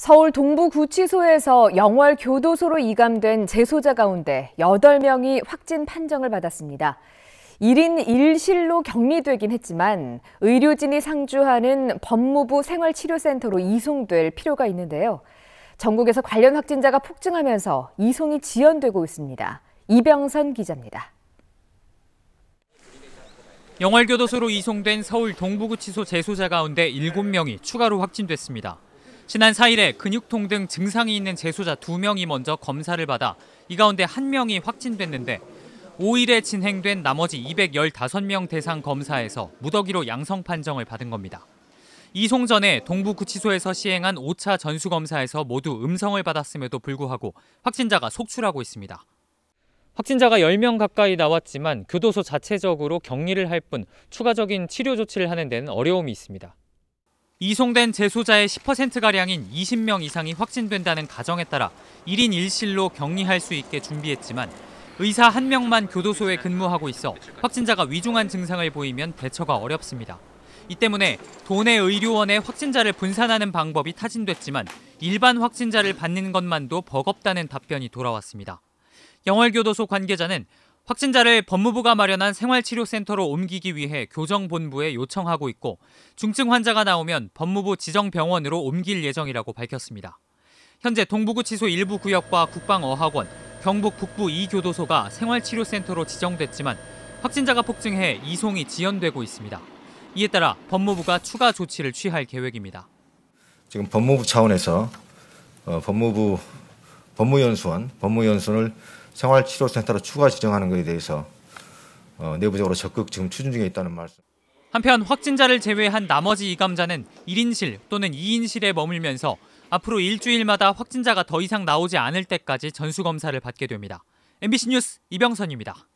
서울 동부구치소에서 영월 교도소로 이감된 재소자 가운데 8명이 확진 판정을 받았습니다. 1인 1실로 격리되긴 했지만 의료진이 상주하는 법무부 생활치료센터로 이송될 필요가 있는데요. 전국에서 관련 확진자가 폭증하면서 이송이 지연되고 있습니다. 이병선 기자입니다. 영월교도소로 이송된 서울 동부구치소 재소자 가운데 7명이 추가로 확진됐습니다. 지난 4일에 근육통 등 증상이 있는 재소자 2명이 먼저 검사를 받아 이 가운데 1명이 확진됐는데 5일에 진행된 나머지 215명 대상 검사에서 무더기로 양성 판정을 받은 겁니다. 이송 전에 동부구치소에서 시행한 5차 전수검사에서 모두 음성을 받았음에도 불구하고 확진자가 속출하고 있습니다. 확진자가 10명 가까이 나왔지만 교도소 자체적으로 격리를 할 뿐 추가적인 치료 조치를 하는 데는 어려움이 있습니다. 이송된 재소자의 10%가량인 20명 이상이 확진된다는 가정에 따라 1인 1실로 격리할 수 있게 준비했지만 의사 한 명만 교도소에 근무하고 있어 확진자가 위중한 증상을 보이면 대처가 어렵습니다. 이 때문에 도내 의료원에 확진자를 분산하는 방법이 타진됐지만 일반 확진자를 받는 것만도 버겁다는 답변이 돌아왔습니다. 영월교도소 관계자는 확진자를 법무부가 마련한 생활치료센터로 옮기기 위해 교정본부에 요청하고 있고 중증 환자가 나오면 법무부 지정병원으로 옮길 예정이라고 밝혔습니다. 현재 동부구치소 일부 구역과 국방어학원, 경북 북부 2교도소가 생활치료센터로 지정됐지만 확진자가 폭증해 이송이 지연되고 있습니다. 이에 따라 법무부가 추가 조치를 취할 계획입니다. 지금 법무부 차원에서 어, 법무부 법무연수원, 법무연수원을 생활치료센터로 추가 지정하는 것에 대해서 어, 내부적으로 적극 지금 추진 중에 있다는 말씀. 한편 확진자를 제외한 나머지 이감자는 1인실 또는 2인실에 머물면서 앞으로 일주일마다 확진자가 더 이상 나오지 않을 때까지 전수검사를 받게 됩니다. MBC 뉴스 이병선입니다.